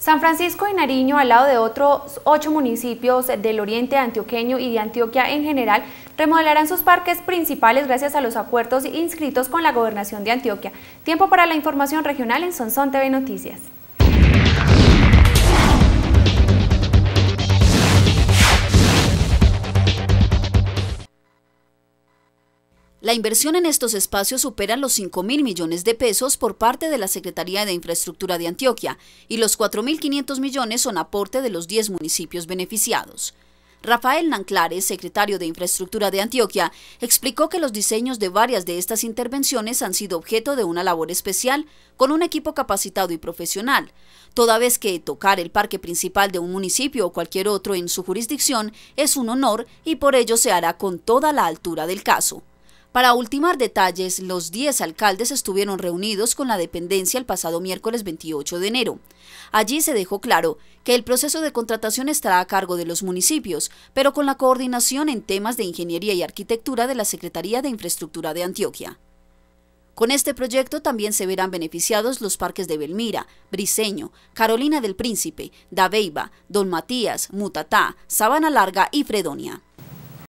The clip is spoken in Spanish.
San Francisco y Nariño, al lado de otros ocho municipios del oriente antioqueño y de Antioquia en general, remodelarán sus parques principales gracias a los acuerdos inscritos con la Gobernación de Antioquia. Tiempo para la información regional en Sonsón TV Noticias. La inversión en estos espacios supera los 5 mil millones de pesos por parte de la Secretaría de Infraestructura de Antioquia y los 4.500 millones son aporte de los 10 municipios beneficiados. Rafael Nanclares, secretario de Infraestructura de Antioquia, explicó que los diseños de varias de estas intervenciones han sido objeto de una labor especial con un equipo capacitado y profesional, toda vez que tocar el parque principal de un municipio o cualquier otro en su jurisdicción es un honor y por ello se hará con toda la altura del caso. Para ultimar detalles, los 10 alcaldes estuvieron reunidos con la dependencia el pasado miércoles 28 de enero. Allí se dejó claro que el proceso de contratación estará a cargo de los municipios, pero con la coordinación en temas de ingeniería y arquitectura de la Secretaría de Infraestructura de Antioquia. Con este proyecto también se verán beneficiados los parques de Belmira, Briseño, Carolina del Príncipe, Dabeiba, Don Matías, Mutatá, Sabana Larga y Fredonia.